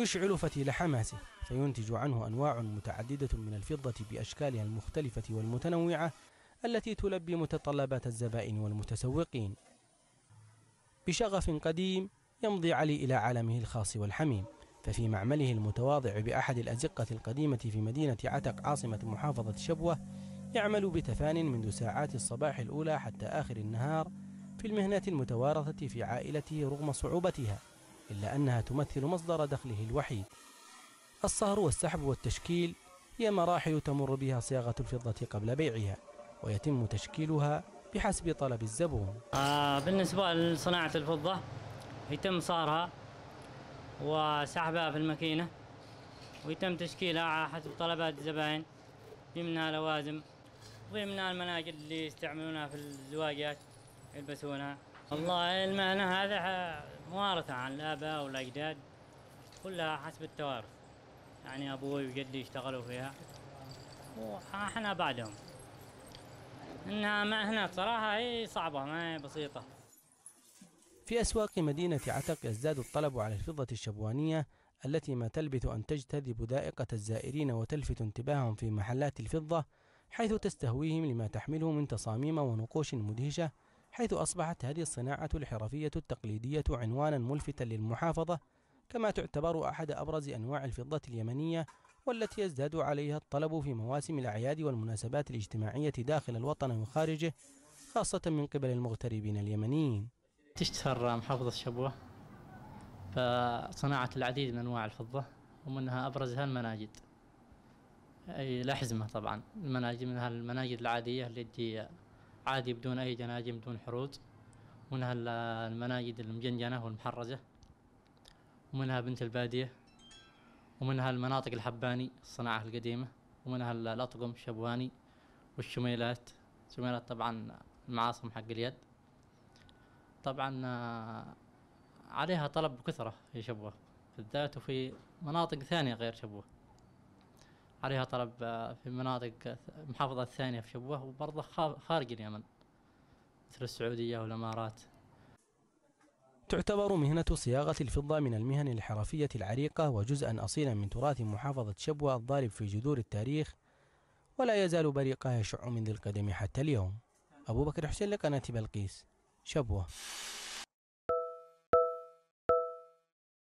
يشعل فتيل حماسه فينتج عنه أنواع متعددة من الفضة بأشكالها المختلفة والمتنوعة التي تلبي متطلبات الزبائن والمتسوقين بشغف قديم يمضي علي إلى عالمه الخاص والحميم ففي معمله المتواضع بأحد الأزقة القديمة في مدينة عتق عاصمة محافظة شبوة يعمل بتفان منذ ساعات الصباح الأولى حتى آخر النهار في المهنة المتوارثة في عائلته رغم صعوبتها إلا أنها تمثل مصدر دخله الوحيد الصهر والسحب والتشكيل هي مراحل تمر بها صياغة الفضة قبل بيعها ويتم تشكيلها بحسب طلب الزبون آه بالنسبة لصناعة الفضة يتم صارها وسحبها في الماكينة ويتم تشكيلها على حسب طلبات الزبائن ضمنها لوازم ضمنها المناجل اللي يستعملونها في الزواجات يلبسونها والله المعنى هذا موارثة عن الآباء والأجداد كلها حسب التوارث يعني أبوي وجدي اشتغلوا فيها وإحنا بعدهم إنها مهنة صراحة هي صعبة ما هي بسيطة في أسواق مدينة عتق يزداد الطلب على الفضة الشبوانية التي ما تلبث أن تجتذب ذائقة الزائرين وتلفت انتباههم في محلات الفضة حيث تستهويهم لما تحمله من تصاميم ونقوش مدهشة حيث أصبحت هذه الصناعة الحرفية التقليدية عنوانا ملفتا للمحافظة كما تعتبر أحد أبرز أنواع الفضة اليمنية والتي يزداد عليها الطلب في مواسم الأعياد والمناسبات الاجتماعية داخل الوطن وخارجه خاصة من قبل المغتربين اليمنيين تشتهر محافظة شبوة فصناعة العديد من أنواع الفضة ومنها أبرزها المناجد أي الأحزمة طبعا المناجد منها المناجد العادية التي عادي بدون أي جناجم بدون حروج منها المناجد المجنجنة والمحرزة ومنها بنت البادية ومنها المناطق الحباني الصناعة القديمة ومنها الأطقم الشبواني والشميلات الشميلات طبعا المعاصم حق اليد طبعا عليها طلب بكثرة في شبوة بالذات وفي مناطق ثانية غير شبوة عليها طلب آه، في مناطق المحافظة آه، ثانية في شبوة وبرضه خارج اليمن مثل السعودية والإمارات تعتبر مهنة صياغة الفضة من المهن الحرفية العريقة وجزءا أصيلا من تراث محافظة شبوة الضارب في جذور التاريخ ولا يزال بريقها يشع من ذي القدم حتى اليوم أبو بكر حسين لقناة بلقيس شبوة